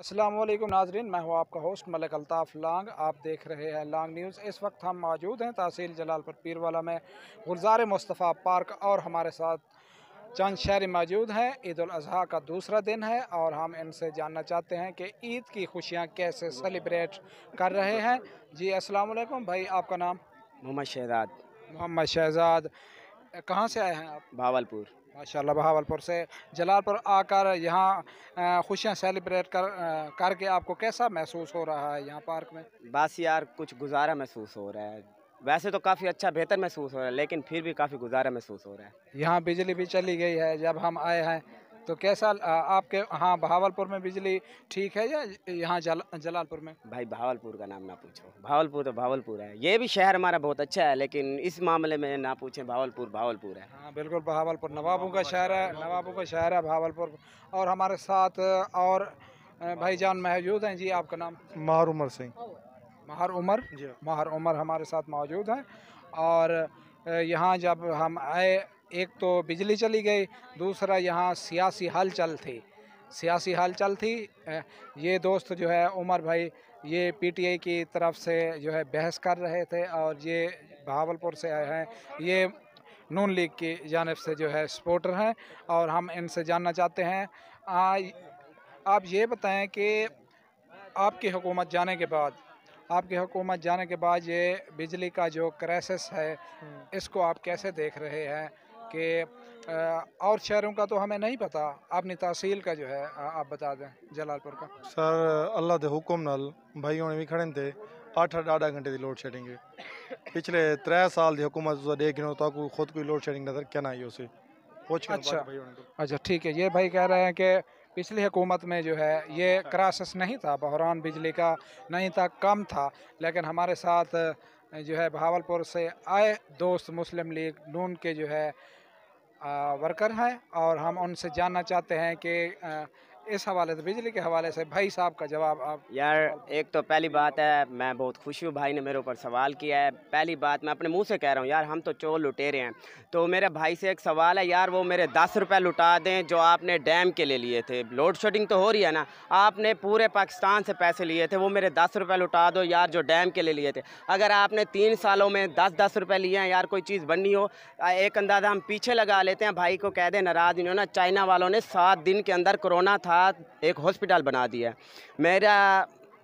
असलम नाजरीन मैं हूँ आपका होस्ट मलिक अल्ताफ़ लांग आप देख रहे हैं लांग न्यूज़ इस वक्त हम मौजूद हैं तहसील जलालपुर पीरवाला में गुलजार मुस्तफ़ा पार्क और हमारे साथ चंद शहरी मौजूद हैं ईद अजहा का दूसरा दिन है और हम इनसे जानना चाहते हैं कि ईद की खुशियाँ कैसे सेलिब्रेट कर रहे हैं जी असलम भाई आपका नाम मोहम्मद शहजाद मोहम्मद शहजाद कहाँ से आए हैं आप भावलपुर माशाल्लाह बहावलपुर से जलालपुर आकर यहाँ खुशियाँ सेलिब्रेट कर करके आपको कैसा महसूस हो रहा है यहाँ पार्क में बस यार कुछ गुजारा महसूस हो रहा है वैसे तो काफ़ी अच्छा बेहतर महसूस हो रहा है लेकिन फिर भी काफ़ी गुजारा महसूस हो रहा है यहाँ बिजली भी चली गई है जब हम आए हैं तो कैसा आपके हाँ भावलपुर में बिजली ठीक है या यहाँ जल, जलालपुर में भाई भावलपुर का नाम ना पूछो भावलपुर तो भावलपुर है ये भी शहर हमारा बहुत अच्छा है लेकिन इस मामले में ना पूछें भावलपुर भावलपुर है हाँ बिल्कुल भावलपुर नवाबों का शहर है नवाबों का शहर है भावलपुर और हमारे साथ और भाई जान महजूद हैं जी आपका नाम महार उमर सिंह महार उमर जी महार उमर हमारे साथ मौजूद हैं और यहाँ जब हम आए एक तो बिजली चली गई दूसरा यहाँ सियासी हलचल थी सियासी हलचल थी ये दोस्त जो है उमर भाई ये पीटीआई की तरफ से जो है बहस कर रहे थे और ये बहावलपुर से आए हैं ये नून लीग की जानब से जो है सपोर्टर हैं और हम इनसे जानना चाहते हैं आ, आप ये बताएं कि आपकी हुकूमत जाने के बाद आपकी हुकूमत जाने के बाद ये बिजली का जो क्राइसिस है हम्म। इसको आप कैसे देख रहे हैं कि और शहरों का तो हमें नहीं पता अपनी तहसील का जो है आप बता दें जलालपुर का सर अल्लाह के हुक्म नाल भाई होने भी खड़े थे अठ अठ आधा घंटे की लोड शेडिंग पिछले त्रै साल की हुकूमत देख रहे हो तो खुद कोई लोड शेडिंग नजर क्या नहीं उसे अच्छा अच्छा ठीक है ये भाई कह रहे हैं कि पिछली हुकूमत में जो है ये क्राइसिस अच्छा। नहीं था बहरान बिजली का नहीं था कम था लेकिन हमारे साथ जो है भावलपुर से आए दोस्त मुस्लिम लीग नून के जो है वर्कर हैं और हम उनसे जानना चाहते हैं कि इस हवाले से बिजली के हवाले से भाई साहब का जवाब आप यार एक तो पहली बात है मैं बहुत खुश हूँ भाई ने मेरे ऊपर सवाल किया है पहली बात मैं अपने मुंह से कह रहा हूँ यार हम तो चोर रहे हैं तो मेरे भाई से एक सवाल है यार वो मेरे दस रुपये लुटा दें जो आपने डैम के ले लिए थे लोड शेडिंग तो हो रही है ना आपने पूरे पाकिस्तान से पैसे लिए थे वो मेरे दस रुपये लुटा दो यार जो डैम के ले लिए थे अगर आपने तीन सालों में दस दस रुपये लिए हैं यार कोई चीज़ बननी हो एक अंदाज़ा हम पीछे लगा लेते हैं भाई को कह दें नाराज़ इन्होंने चाइना वालों ने सात दिन के अंदर कोरोना था साथ एक हॉस्पिटल बना दिया मेरा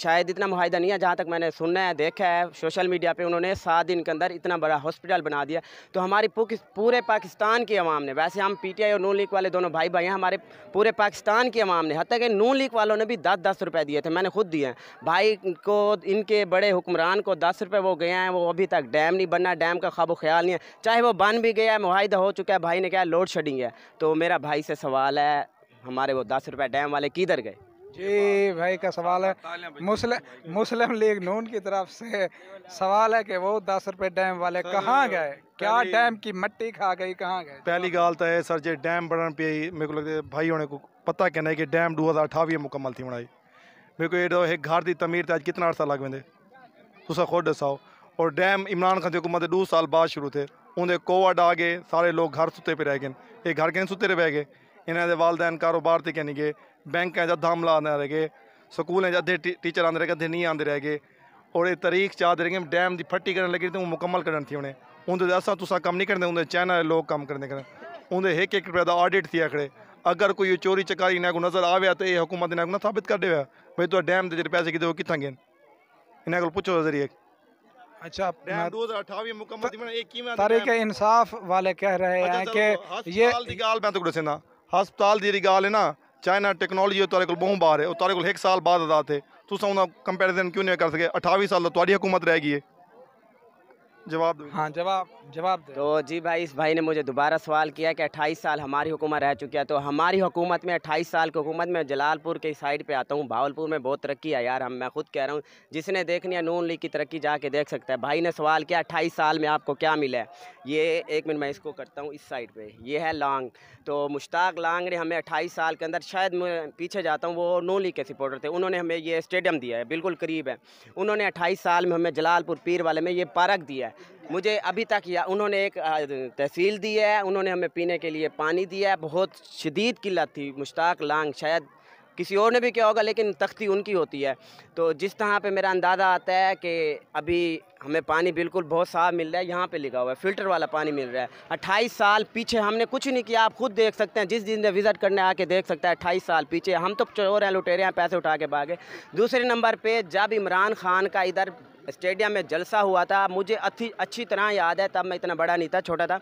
शायद इतना माहिदा नहीं है जहाँ तक मैंने सुना है देखा है सोशल मीडिया पे उन्होंने सात दिन के अंदर इतना बड़ा हॉस्पिटल बना दिया तो हमारी पूरे पाकिस्तान की आवाम ने वैसे हम पीटीआई और नून लीग वाले दोनों भाई भाई हैं हमारे पूरे पाकिस्तान की आवाम ने हती कि नून लीग वालों ने भी दस दस रुपये दिए थे मैंने खुद दिए हैं भाई को इनके बड़े हुक्मरान को दस रुपये वो गए हैं वो अभी तक डैम नहीं बनना डैम का खबो ख्याल नहीं है चाहे वो बन भी गया है माहिदा हो चुका है भाई ने क्या लोड शेडिंग है तो मेरा भाई से सवाल है हमारे वो दस रुपये डैम वाले किधर गए जी भाई का सवाल है मुस्लिम मुस्लिम लीग नून की तरफ से सवाल है कि वो दस रुपये डैम वाले कहाँ गए क्या डैम की मिट्टी खा गई कहाँ गए पहली गाल तो है सर जी डैम बनने पे मेरे को लगता है भाई होने को पता कहना है कि डैम दो हज़ार अठावी मुकम्मल थी बनाई मेरे को ये एक घर की तमीर तो आज कितना अर्सा लग वेंदे तुसा खुद दसाओ और डैम इमरान खान की हुकूमत दो साल बाद शुरू थे उन्हें कोवड आ गए सारे लोग घर सुते पे रह गए ये घर के सुते रह गए ਇਹਨਾਂ ਦੇ ਵਾਲਦੈਨ ਕਾਰੋਬਾਰ ਤੇ ਕਹਿੰਗੇ ਬੈਂਕਾਂ 'ਚ ਅੱਧਾ ਹਮਲਾ ਆਂਦੇ ਰਹਿਗੇ ਸਕੂਲਾਂ 'ਚ ਅੱਧੇ ਟੀਚਰ ਆਂਦੇ ਰਹਿਗੇ ਅੱਧੇ ਨਹੀਂ ਆਂਦੇ ਰਹਿਗੇ ਔਰ ਇਹ ਤਾਰੀਖ ਚਾਦ ਰਹਿਗੇ ਡੈਮ ਦੀ ਫੱਟੀ ਕਰਨ ਲੱਗੇ ਤੇ ਉਹ ਮੁਕੰਮਲ ਕਰਨ ਥੀ ਉਹਨੇ ਉਹਦੇ ਅਸਾਂ ਤੁਸੀਂ ਕੰਮ ਨਹੀਂ ਕਰਦੇ ਉਹਦੇ ਚਾਈਨਾ ਲੋਕ ਕੰਮ ਕਰਦੇ ਕਰਨ ਉਹਦੇ ਇੱਕ ਇੱਕ ਰੁਪਏ ਦਾ ਆਡਿਟ ਥੀ ਆਖੜੇ अगर कोई चोरी चकारी इन्हें को नजर आवे तो ये हुकूमत इन्हें ना साबित कर दे भाई तो डैम के जो पैसे कितने कितने गए इन्हें को पूछो जरिए अच्छा दो हज़ार अठावी मुकम्मल तारीख इंसाफ वाले कह रहे हैं कि ये गाल मैं तो ना ਹਸਪਤਾਲ ਦੀ ਜਿਹੜੀ ਗੱਲ ਹੈ ਨਾ ਚਾਈਨਾ ਟੈਕਨੋਲੋਜੀ ਤੁਹਾਡੇ ਕੋਲ ਬਹੁਤ ਬਾਹਰ ਹੈ ਉਹ ਤੁਹਾਡੇ ਕੋਲ 1 ਸਾਲ ਬਾਅਦ ਆਦਤ ਹੈ ਤੁਸੀਂ ਉਹਨਾਂ ਕੰਪੈਰੀਜ਼ਨ ਕਿਉਂ ਨਹੀਂ ਕਰ ਸਕੇ 28 ਸਾਲ ਤੋਂ ਤੁਹਾਡੀ ਹਕੂਮਤ ਰਹਿ ਗਈ ਹੈ जवाब दो हाँ जवाब जवाब तो जी भाई इस भाई ने मुझे दोबारा सवाल किया कि अट्ठाईस साल हमारी हुकूमत रह चुकी है तो हमारी हुकूमत में अट्ठाईस साल की हुकूमत में जलालपुर के साइड पर आता हूँ भावलपुर में बहुत तरक्की है यार हम मैं खुद कह रहा हूँ जिसने देखनी है नून लीग की तरक्की जाके देख सकता है भाई ने सवाल किया अट्ठाईस साल में आपको क्या मिला है ये एक मिनट मैं इसको करता हूँ इस साइड पर यह है लॉन्ग तो मुश्ताक लांग ने हमें अट्ठाईस साल के अंदर शायद मैं पीछे जाता हूँ वो नून लीग के सपोर्टर थे उन्होंने हमें ये स्टेडियम दिया है बिल्कुल करीब है उन्होंने अट्ठाईस साल में हमें जलालपुर पीर वाले में ये पार्क दिया है मुझे अभी तक या उन्होंने एक तहसील दी है उन्होंने हमें पीने के लिए पानी दिया है बहुत शदीद किल्लत थी मुश्ताक लांग शायद किसी और ने भी किया होगा लेकिन तख्ती उनकी होती है तो जिस तरह पे मेरा अंदाज़ा आता है कि अभी हमें पानी बिल्कुल बहुत साफ मिल रहा है यहाँ पे लिखा हुआ है फ़िल्टर वाला पानी मिल रहा है अट्ठाईस साल पीछे हमने कुछ नहीं किया आप खुद देख सकते हैं जिस दिन विज़िट करने आके देख सकते हैं अट्ठाईस साल पीछे हम तो चोर हैं लुटेरे हैं पैसे उठा के भागे दूसरे नंबर पर जब इमरान खान का इधर स्टेडियम में जलसा हुआ था मुझे अच्छी अच्छी तरह याद है तब मैं इतना बड़ा नहीं था छोटा था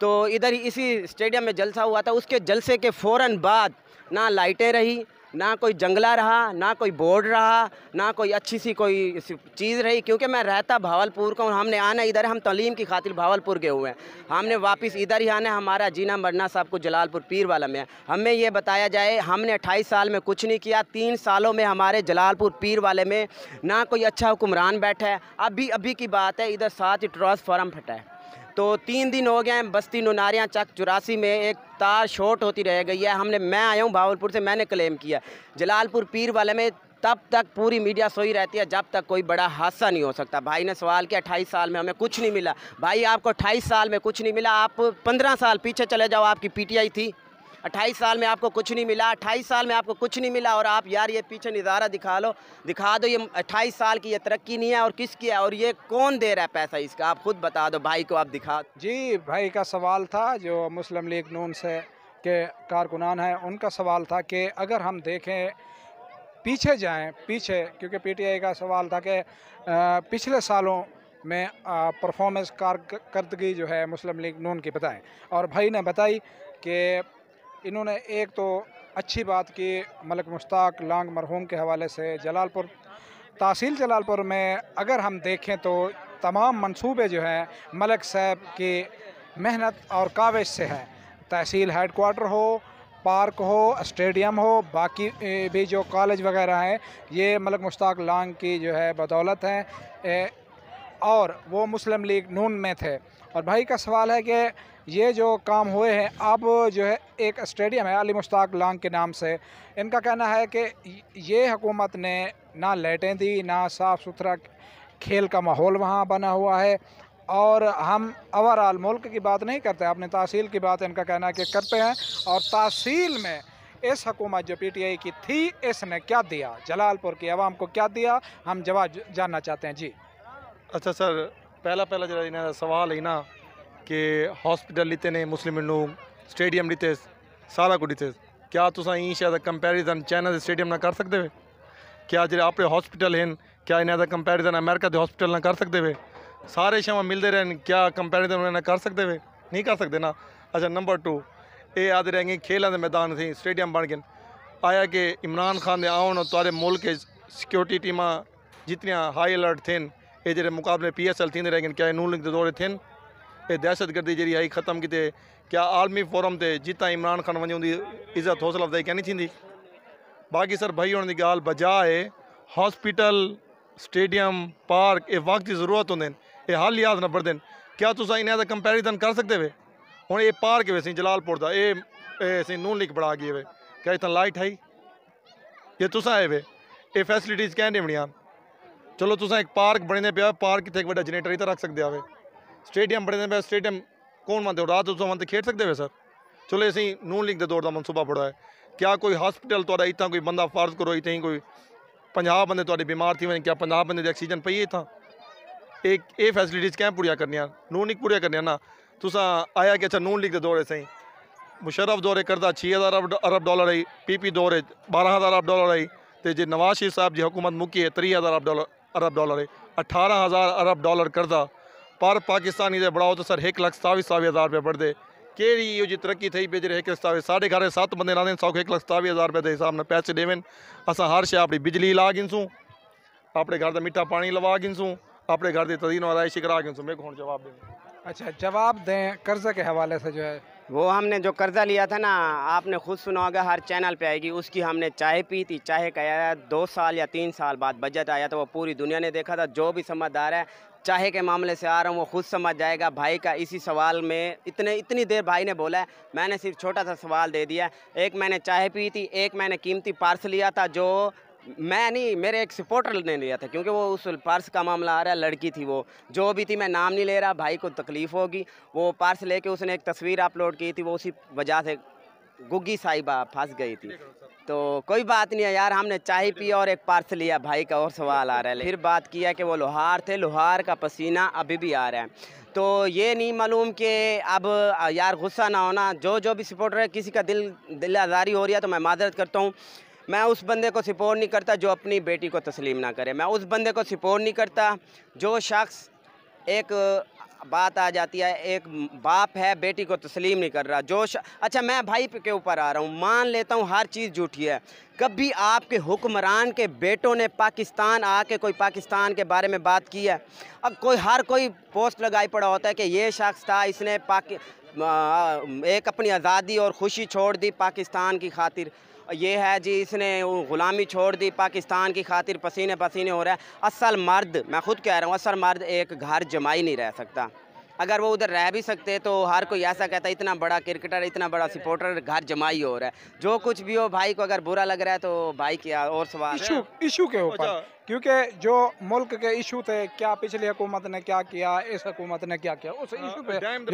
तो इधर इसी स्टेडियम में जलसा हुआ था उसके जलसे के फ़ौर बाद ना लाइटें रही ना कोई जंगला रहा ना कोई बोर्ड रहा ना कोई अच्छी सी कोई चीज़ रही क्योंकि मैं रहता भावलपुर का हूँ हमने आना इधर हम तलीम की खातिर भावलपुर गए हुए हैं हमने वापस इधर ही आना हमारा जीना मरना सब कुछ जलालपुर पीर वाला में है हमें ये बताया जाए हमने अट्ठाईस साल में कुछ नहीं किया तीन सालों में हमारे जलालपुर पीर वाले में ना कोई अच्छा हुक्मरान बैठा है अभी अभी की बात है इधर साथ ही ट्रस्ट फॉर्म फटा है तो तीन दिन हो गए हैं बस्ती नुनारियाँ चक चौरासी में एक तार शॉर्ट होती रह गई है हमने मैं आया हूँ भावलपुर से मैंने क्लेम किया जलालपुर पीर वाले में तब तक पूरी मीडिया सोई रहती है जब तक कोई बड़ा हादसा नहीं हो सकता भाई ने सवाल किया अट्ठाईस साल में हमें कुछ नहीं मिला भाई आपको अट्ठाईस साल में कुछ नहीं मिला आप पंद्रह साल पीछे चले जाओ आपकी पीटीआई थी अट्ठाईस साल में आपको कुछ नहीं मिला अट्ठाईस साल में आपको कुछ नहीं मिला और आप यार ये पीछे नज़ारा दिखा लो दिखा दो ये अट्ठाईस साल की ये तरक्की नहीं है और किसकी है और ये कौन दे रहा है पैसा इसका आप खुद बता दो भाई को आप दिखा जी भाई का सवाल था जो मुस्लिम लीग नून से के कारकुनान हैं उनका सवाल था कि अगर हम देखें पीछे जाएँ पीछे क्योंकि आई का सवाल था कि पिछले सालों में परफॉर्मेंस कारदगी जो है मुस्लिम लीग नून की बताएं और भाई ने बताई कि इन्होंने एक तो अच्छी बात की मलिक मुश्ताक लांग मरहूम के हवाले से जलालपुर तहसील जलालपुर में अगर हम देखें तो तमाम मंसूबे जो हैं मलिक साहब की मेहनत और काविश से हैं तहसील हेड क्वार्टर हो पार्क हो स्टेडियम हो बाकी भी जो कॉलेज वगैरह हैं ये मलिक मुश्ताक लांग की जो है बदौलत हैं और वो मुस्लिम लीग नून में थे और भाई का सवाल है कि ये जो काम हुए हैं अब जो है एक स्टेडियम है अली मुश्ताक लांग के नाम से इनका कहना है कि ये हुकूमत ने ना लाइटें दी ना साफ़ सुथरा खेल का माहौल वहाँ बना हुआ है और हम ओवरऑल मुल्क की बात नहीं करते अपने तहसील की बात इनका कहना है कि करते हैं और तहसील में इस हकूमत जो पीटीआई की थी इसने क्या दिया जलालपुर की आवाम को क्या दिया हम जवाब जानना चाहते हैं जी अच्छा सर पहला पहला ਜਿਹੜਾ ਇਹਨਾਂ ਦਾ ਸਵਾਲ ਹੈ ਨਾ ਕਿ ਹਸਪੀਟਲ ਲਿੱਤੇ ਨੇ ਮੁਸਲਿਮ ਨੂੰ ਸਟੇਡੀਅਮ ਲਿੱਤੇ ਸਾਰਾ ਕੁਝ क्या तुम इस कंपेरिजन चाइना के स्टेडियम ना कर सकते हो क्या जो अपने हॉस्पिटल हैं क्या इन्हें का कंपेरिजन अमेरिका के हॉस्पिटल ना कर सकते हो सारे शव मिलते रहन क्या कंपेरिजन ना कर सकते हो नहीं कर सकते ना अच्छा नंबर टू ये आते रहेंगे खेलों के मैदान से स्टेडियम बन गए आया कि इमरान खान के आओन तो मुल्क सिक्योरिटी टीम जितनिया हाई अलर्ट थे ये जरे मुक़ाबले पी एस एल थी रहिया क्या नून लीग दौरे थे इहे दहशतगर्दी जहिड़ी आई खत्म किथे क्या आर्मी फोरम ते जिता इमरान ख़ान वञूं उनकी इज़त हौसला अफ़ज़ाई कंहिं थींदी बाक़ी सर भई होने की गाल बजा है हॉस्पिटल स्टेडियम पार्क ये वक़्त की ज़रूरत होंगे आहिनि हाल यादि न पढ़ंदा क्या तुस इन कंपेरिजन कर सकते वे हम ये पार्क वे असीं जलालपुर का ए असीं नून लीग बढ़ा गए वे क्या इतना लाइट आई ये तुसा है वे ये फैसिलिटीज़ कैं ॾियणी आहिनि ਚਲੋ ਤੁਸੀਂ ਇੱਕ ਪਾਰਕ ਬਣੇ ਨੇ ਪਿਆ ਪਾਰਕ ਇੱਥੇ ਇੱਕ ਵੱਡਾ ਜਨਰੇਟਰ ਇੱਥੇ ਰੱਖ ਸਕਦੇ ਆਵੇ ਸਟੇਡੀਅਮ ਬਣੇ ਨੇ ਪਿਆ ਸਟੇਡੀਅਮ ਕੌਣ ਮੰਨਦੇ ਹੋ ਰਾਤ ਨੂੰ ਤੁਸੀਂ ਮੰਨਦੇ ਖੇਡ ਸਕਦੇ ਹੋ ਸਰ ਚਲੋ ਅਸੀਂ ਨੂਨ ਲਿੰਗ ਦੇ ਦੌਰ ਦਾ ਮਨਸੂਬਾ ਪੜਾ ਹੈ ਕਿਆ ਕੋਈ ਹਸਪੀਟਲ ਤੁਹਾਡਾ ਇੱਥਾਂ ਕੋਈ ਬੰਦਾ ਫਰਜ਼ ਕਰੋ ਇੱਥੇ ਕੋਈ 50 ਬੰਦੇ ਤੁਹਾਡੇ ਬਿਮਾਰ ਥੀ ਵਨ ਕਿਆ 50 ਬੰਦੇ ਦੀ ਆਕਸੀਜਨ ਪਈ ਇੱਥਾਂ ਇੱਕ ਇਹ ਫੈਸਿਲਿਟੀਜ਼ ਕਿਵੇਂ ਪੂਰੀਆਂ ਕਰਨੀਆਂ ਨੂਨ ਲੀਗ ਪੂਰੀਆਂ ਕਰਨੀਆਂ ਨਾ ਤੁਸੀਂ ਆਇਆ ਕਿ ਅੱਛਾ ਨੂਨ ਲਿੰਗ ਦੇ ਦੌਰ ਹੈ ਸਹੀ ਮੁਸ਼ਰਫ ਦੌਰੇ ਕਰਦਾ 6000 ਅਰਬ ਡਾਲਰ ਹੈ ਪੀਪੀ ਦੌਰੇ 12000 ਅਰਬ ਡਾਲਰ ਹੈ ਤੇ ਜੇ ਨਵਾਜ਼ ਸ਼ਰੀਫ ਸਾਹਿਬ ਦੀ ਹਕੂਮਤ ਮੁਕੀ ਹੈ 3000 ਅਰਬ ਡਾਲਰ अरब डॉलर है अठारह हज़ार अरब डॉलर कर्जा पर पाकिस्तानी से बढ़ाओ तो सर एक लख सतावीह सतावीह हज़ार रुपया बढ़ते कहिड़ी इहो जी तरक़ी थी पई जॾहिं हिकु साढे साढे खारे सात बंदे नाले सौ एक लख सतावीह हज़ार रुपया के हिसाब से पैसे ॾेवनि असां हर शइ आपणी बिजली ला गिनसूं आपणे घर जा मीठा पानी लवा गिनसूं अपने घर जे तदीन वारा शिकरा गिनसूं मेरे को जवाब दें अच्छा जवाब दें कर्ज़ के हवाले से जो है वो हमने जो कर्ज़ा लिया था ना आपने खुद सुना होगा हर चैनल पे आएगी उसकी हमने चाय पी थी चाय का आया दो साल या तीन साल बाद बजट आया तो वो पूरी दुनिया ने देखा था जो भी समझदार है चाहे के मामले से आ रहा हूँ वो खुद समझ जाएगा भाई का इसी सवाल में इतने इतनी देर भाई ने बोला है मैंने सिर्फ छोटा सा सवाल दे दिया एक मैंने चाय पी थी एक मैंने कीमती पार्स लिया था जो मैं नहीं मेरे एक सपोर्टर ने लिया था क्योंकि वो उस पर्स का मामला आ रहा है लड़की थी वो जो भी थी मैं नाम नहीं ले रहा भाई को तकलीफ़ होगी वो पर्स लेके उसने एक तस्वीर अपलोड की थी वो उसी वजह से गुग्गी साहिबा फंस गई थी तो कोई बात नहीं है यार हमने चाय पी और एक पार्स लिया भाई का और सवाल आ रहा है फिर बात किया कि वो लोहार थे लोहार का पसीना अभी भी आ रहा है तो ये नहीं मालूम कि अब यार गुस्सा ना होना जो जो भी सपोर्टर है किसी का दिल दिल आज़ारी हो रही है तो मैं माजरत करता हूँ मैं उस बंदे को सपोर्ट नहीं करता जो अपनी बेटी को तस्लीम ना करे मैं उस बंदे को सपोर्ट नहीं करता जो शख्स एक बात आ जाती है एक बाप है बेटी को तस्लीम नहीं कर रहा जोश अच्छा मैं भाई के ऊपर आ रहा हूँ मान लेता हूँ हर चीज़ झूठी है कभी आपके हुक्मरान के बेटों ने पाकिस्तान आके कोई पाकिस्तान के बारे में बात की है अब कोई हर कोई पोस्ट लगाई पड़ा होता है कि ये शख्स था इसने पाकि एक अपनी आज़ादी और खुशी छोड़ दी पाकिस्तान की खातिर ये है जी इसने वो ग़ुलामी छोड़ दी पाकिस्तान की खातिर पसीने पसीने हो रहा है असल मर्द मैं खुद कह रहा हूँ असल मर्द एक घर जमाई नहीं रह सकता अगर वो उधर रह भी सकते तो हर कोई ऐसा कहता है इतना बड़ा क्रिकेटर इतना बड़ा सपोर्टर घर जमाई हो रहा है जो कुछ भी हो भाई को अगर बुरा लग रहा है तो भाई क्या और सवाल इशू इशू के ऊपर क्योंकि जो मुल्क के इशू थे क्या पिछली हुकूमत ने क्या किया इस हुकूमत ने क्या किया उस हाँ, इशू पे डैम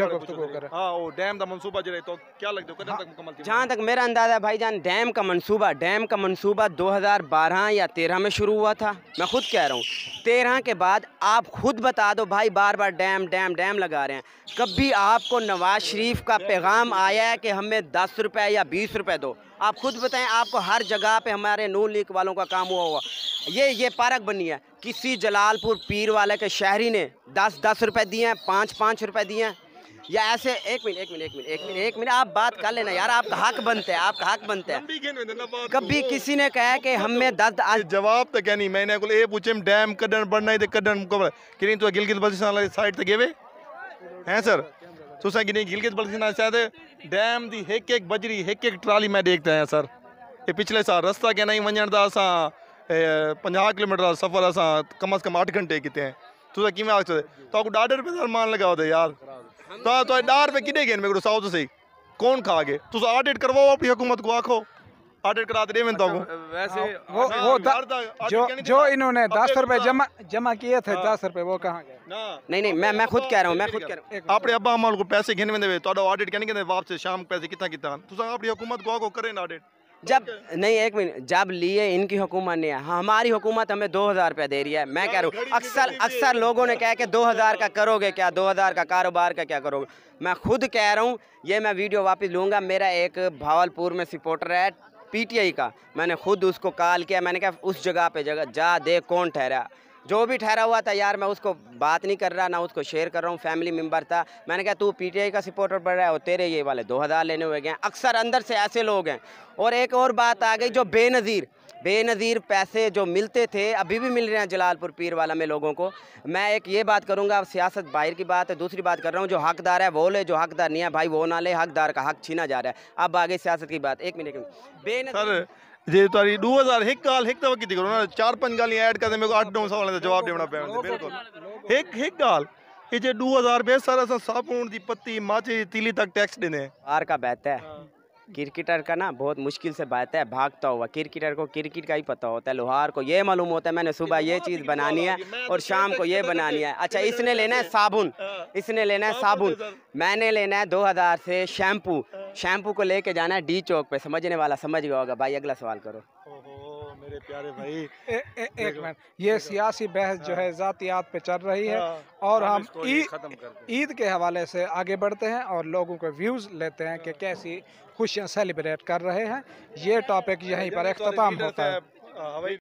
हाँ, का मनसूबा जो तो क्या लगता है हाँ, तक जहाँ तक मेरा अंदाज़ा है जान डैम का मनसूबा डैम का मनसूबा 2012 या 13 में शुरू हुआ था मैं खुद कह रहा हूँ तेरह के बाद आप खुद बता दो भाई बार बार डैम डैम डैम लगा रहे हैं कभी आपको नवाज शरीफ का पैगाम आया है कि हमें दस रुपये या बीस रुपये दो आप खुद बताएं आपको हर जगह पे हमारे नू लीक वालों का काम हुआ हुआ ये ये पार्क बनी है किसी जलालपुर पीर वाले के शहरी ने दस दस रुपए दिए हैं पाँच पाँच रुपए दिए हैं या ऐसे एक मिनट एक मिनट एक मिनट एक मिनट एक मिनट आप बात कर लेना यार आपका हक बनते हैं आपका हक बनते हैं कभी तो। किसी ने कहा कि तो हमें तो दस आज जवाब तो क्या नहीं मैंने ये पूछे डैम कडन बढ़ना ही कडन मुकबर कि तो गिलगित वाली साइड तक गए हैं सर तुसा कि नहीं गिलगित बल्तिस्तान शायद डैम की एक एक बजरी एक एक ट्राली मैं देखते हैं सर ये पिछले साल रस्ता क्या नहीं वन का असा पंजाह किलोमीटर जो सफ़र असां कम अज़ कम अठ घंटे किथे आहिनि तुसां कीअं आख़िर तव्हां ॾाढे रुपए मान लॻाओ यार तव्हां तव्हां ॾह रुपए सौ तो कौन खा गए तुस ऑडिट करवाओ अपनी हुकूमत को आखो अच्छा, हाँ, अपने अब्बा अम्मा पैसे गिनवे तो ऑडिट कहने वापस शाम पैसे कितना कितना अपनी हुकूमत को आखो करें जब नहीं एक मिनट जब लिए इनकी हुकूमत नहीं है हाँ, हमारी हुकूमत हमें दो हज़ार रुपया दे रही है मैं हाँ, कह रहा हूँ अक्सर अक्सर लोगों ने कहा कि दो हज़ार का करोगे क्या दो हज़ार का कारोबार का क्या करोगे मैं खुद कह रहा हूँ ये मैं वीडियो वापस लूँगा मेरा एक भावलपुर में सपोर्टर है पीटीआई का मैंने खुद उसको कॉल किया मैंने कहा उस जगह पे जगह जा दे कौन ठहरा जो भी ठहरा हुआ था यार मैं उसको बात नहीं कर रहा ना उसको शेयर कर रहा हूँ फैमिली मेम्बर था मैंने कहा तू पीटीआई का सपोर्टर बढ़ रहा है और तेरे ये वाले दो हज़ार लेने हुए गए अक्सर अंदर से ऐसे लोग हैं और एक और बात आ गई जो बेनज़ीर बेनज़ीर पैसे जो मिलते थे अभी भी मिल रहे हैं जलालपुर पीर वाला में लोगों को मैं एक ये बात करूँगा अब सियासत बाहर की बात है दूसरी बात कर रहा हूँ जो हकदार है वो ले जो हकदार नहीं है भाई वो ना ले हकदार का हक छीना जा रहा है अब आगे सियासत की बात एक मिनट बेनज़ीर जे तारी 2000 एक गाल एक ਦਵਾ ਕੀਤੀ ਕਰੋ ਨਾ ਚਾਰ ਪੰਜ ਗਾਲੀਆਂ ਐਡ ਕਰਦੇ ਮੇਰੇ ਕੋ 8 9 ਸਵਾਲਾਂ ਦਾ जवाब देना ਪੈਣਾ ਬਿਲਕੁਲ ਇੱਕ एक ਗਾਲ ये जो दो हजार बेस सारा सा साबुन दी पत्ती माचे तीली तक टैक्स देने हार का बात है क्रिकेटर का ना बहुत मुश्किल से बात है भागता हुआ क्रिकेटर को क्रिकेट का ही पता होता है लोहार को ये मालूम होता है मैंने सुबह ये चीज़ बनानी है और शाम को ये बनानी है अच्छा इसने लेना है साबुन इसने लेना है साबुन मैंने लेना है 2000 से शैम्पू शैम्पू को लेके जाना है डी चौक पे समझने वाला समझ गया होगा भाई अगला सवाल करो मेरे प्यारे भाई ए, ए, एक मिनट ये सियासी बहस जो है हाँ। जातियात पे चल रही है हाँ। और हम ईद के हवाले से आगे बढ़ते हैं और लोगों के व्यूज लेते हैं कि कैसी खुशियाँ सेलिब्रेट कर रहे हैं ये टॉपिक यहीं पर अख्ताम होता है